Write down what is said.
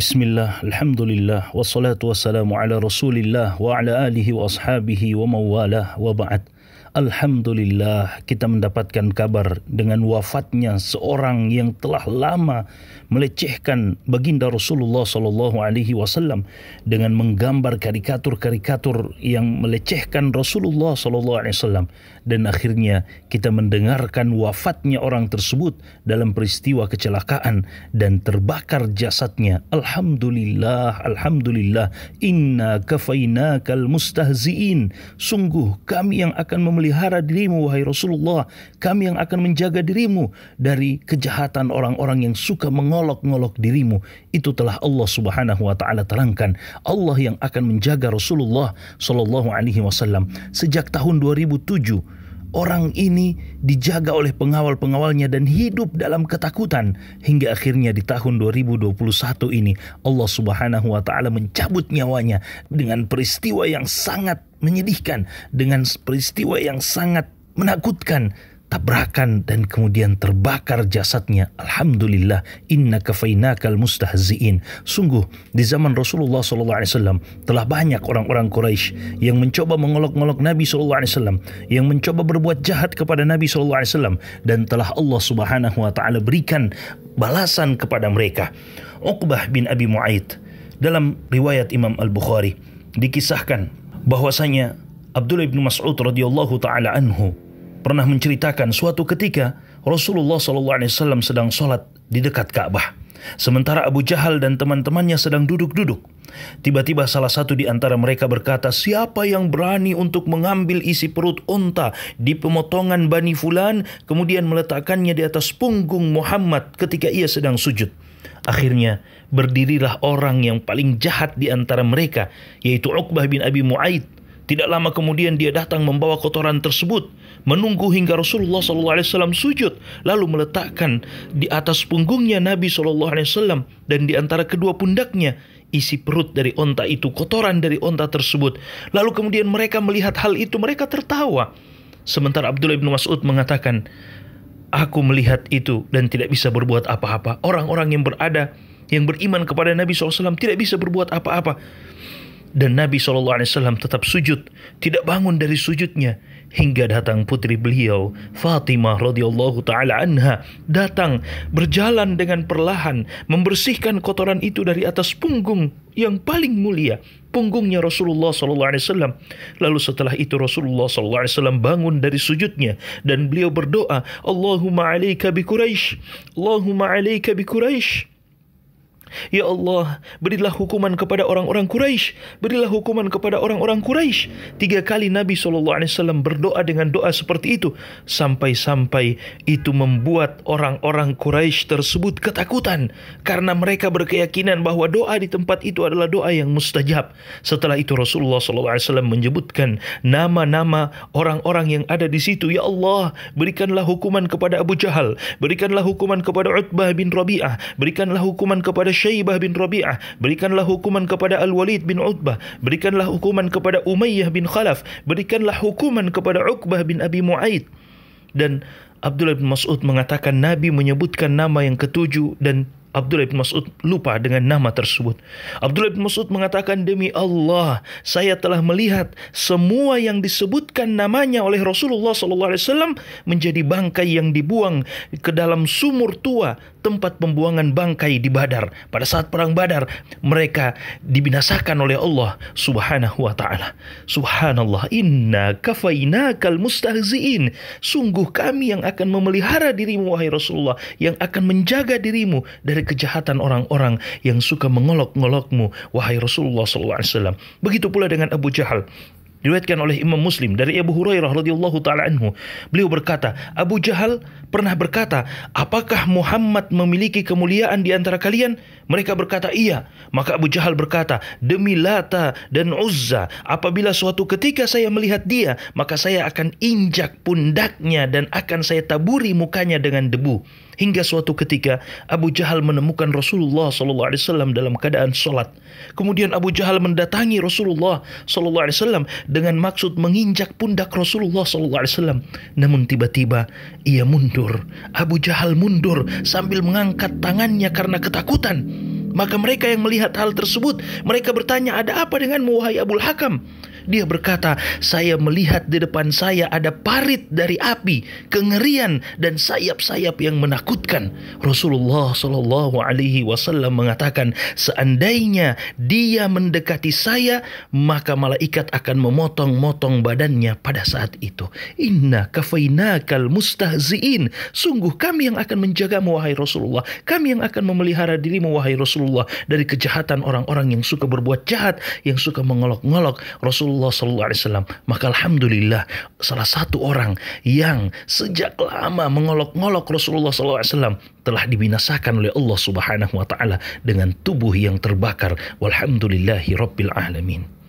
بسم الله الحمد لله والصلاة والسلام على رسول الله وعلى آله وأصحابه ومن والاه وبعد Alhamdulillah kita mendapatkan kabar dengan wafatnya seorang yang telah lama melecehkan baginda Rasulullah sallallahu alaihi wasallam dengan menggambar karikatur-karikatur yang melecehkan Rasulullah sallallahu alaihi wasallam dan akhirnya kita mendengarkan wafatnya orang tersebut dalam peristiwa kecelakaan dan terbakar jasadnya. Alhamdulillah, alhamdulillah. Inna kafainakal mustahziin. Sungguh kami yang akan memelihara dirimu, wahai Rasulullah. Kami yang akan menjaga dirimu dari kejahatan orang-orang yang suka mengolok-ngolok dirimu. Itu telah Allah Subhanahu wa taala terangkan. Allah yang akan menjaga Rasulullah Shallallahu alaihi wasallam sejak tahun 2007 Orang ini dijaga oleh pengawal-pengawalnya dan hidup dalam ketakutan hingga akhirnya di tahun 2021 ini Allah Subhanahu wa taala mencabut nyawanya dengan peristiwa yang sangat menyedihkan, dengan peristiwa yang sangat menakutkan tabrakan dan kemudian terbakar jasadnya. Alhamdulillah, inna kafainakal mustahziin. Sungguh, di zaman Rasulullah SAW telah banyak orang-orang Quraisy yang mencoba mengolok olok Nabi SAW, yang mencoba berbuat jahat kepada Nabi SAW, dan telah Allah Subhanahu Wa Taala berikan balasan kepada mereka. Uqbah bin Abi Mu'aid dalam riwayat Imam Al-Bukhari dikisahkan bahwasanya Abdullah bin Mas'ud radhiyallahu taala anhu pernah menceritakan suatu ketika Rasulullah SAW sedang sholat di dekat Ka'bah. Sementara Abu Jahal dan teman-temannya sedang duduk-duduk. Tiba-tiba salah satu di antara mereka berkata, siapa yang berani untuk mengambil isi perut unta di pemotongan Bani Fulan, kemudian meletakkannya di atas punggung Muhammad ketika ia sedang sujud. Akhirnya berdirilah orang yang paling jahat di antara mereka, yaitu Uqbah bin Abi Mu'aid. Tidak lama kemudian dia datang membawa kotoran tersebut menunggu hingga Rasulullah Alaihi Wasallam sujud, lalu meletakkan di atas punggungnya Nabi SAW dan di antara kedua pundaknya isi perut dari onta itu, kotoran dari onta tersebut. Lalu kemudian mereka melihat hal itu, mereka tertawa. Sementara Abdullah bin Mas'ud mengatakan, Aku melihat itu dan tidak bisa berbuat apa-apa. Orang-orang yang berada, yang beriman kepada Nabi SAW tidak bisa berbuat apa-apa. Dan Nabi SAW tetap sujud, tidak bangun dari sujudnya hingga datang putri beliau Fatimah radhiyallahu taala anha datang berjalan dengan perlahan membersihkan kotoran itu dari atas punggung yang paling mulia punggungnya Rasulullah sallallahu alaihi wasallam lalu setelah itu Rasulullah sallallahu alaihi wasallam bangun dari sujudnya dan beliau berdoa Allahumma alaika bi Quraisy Allahumma alaika bi Quraisy Ya Allah, berilah hukuman kepada orang-orang Quraisy, berilah hukuman kepada orang-orang Quraisy. Tiga kali Nabi SAW berdoa dengan doa seperti itu, sampai-sampai itu membuat orang-orang Quraisy tersebut ketakutan karena mereka berkeyakinan bahwa doa di tempat itu adalah doa yang mustajab. Setelah itu Rasulullah SAW menyebutkan nama-nama orang-orang yang ada di situ. Ya Allah, berikanlah hukuman kepada Abu Jahal, berikanlah hukuman kepada Utbah bin Rabi'ah, berikanlah hukuman kepada Syaibah bin Rabi'ah, berikanlah hukuman kepada Al-Walid bin Utbah, berikanlah hukuman kepada Umayyah bin Khalaf, berikanlah hukuman kepada Uqbah bin Abi Mu'aid. Dan Abdullah bin Mas'ud mengatakan Nabi menyebutkan nama yang ketujuh dan Abdullah bin Mas'ud lupa dengan nama tersebut. Abdullah bin Mas'ud mengatakan, Demi Allah, saya telah melihat semua yang disebutkan namanya oleh Rasulullah SAW menjadi bangkai yang dibuang ke dalam sumur tua tempat pembuangan bangkai di Badar. Pada saat perang Badar, mereka dibinasakan oleh Allah Subhanahu wa taala. Subhanallah, inna kafainakal mustahziin. Sungguh kami yang akan memelihara dirimu wahai Rasulullah, yang akan menjaga dirimu dari kejahatan orang-orang yang suka mengolok-ngolokmu wahai Rasulullah sallallahu alaihi wasallam. Begitu pula dengan Abu Jahal diriwayatkan oleh Imam Muslim dari Abu Hurairah radhiyallahu taala anhu. Beliau berkata, Abu Jahal pernah berkata, "Apakah Muhammad memiliki kemuliaan di antara kalian?" Mereka berkata, "Iya." Maka Abu Jahal berkata, "Demi Lata dan Uzza, apabila suatu ketika saya melihat dia, maka saya akan injak pundaknya dan akan saya taburi mukanya dengan debu." Hingga suatu ketika Abu Jahal menemukan Rasulullah Shallallahu Alaihi Wasallam dalam keadaan sholat. Kemudian Abu Jahal mendatangi Rasulullah Shallallahu Alaihi Wasallam dengan maksud menginjak pundak Rasulullah Shallallahu Alaihi Wasallam. Namun tiba-tiba ia mundur. Abu Jahal mundur sambil mengangkat tangannya karena ketakutan. Maka mereka yang melihat hal tersebut, mereka bertanya, ada apa dengan wahai Abul Hakam? Dia berkata, "Saya melihat di depan saya ada parit dari api, kengerian dan sayap-sayap yang menakutkan." Rasulullah Shallallahu alaihi wasallam mengatakan, "Seandainya dia mendekati saya, maka malaikat akan memotong-motong badannya pada saat itu." Inna kafainakal mustahziin. Sungguh kami yang akan menjagamu wahai Rasulullah. Kami yang akan memelihara dirimu wahai Rasulullah dari kejahatan orang-orang yang suka berbuat jahat, yang suka mengolok-ngolok. Rasul Rasulullah Sallallahu Alaihi Wasallam. Maka alhamdulillah salah satu orang yang sejak lama mengolok-ngolok Rasulullah Sallallahu Alaihi Wasallam telah dibinasakan oleh Allah Subhanahu Wa Taala dengan tubuh yang terbakar. Walhamdulillahi Rabbil Alamin.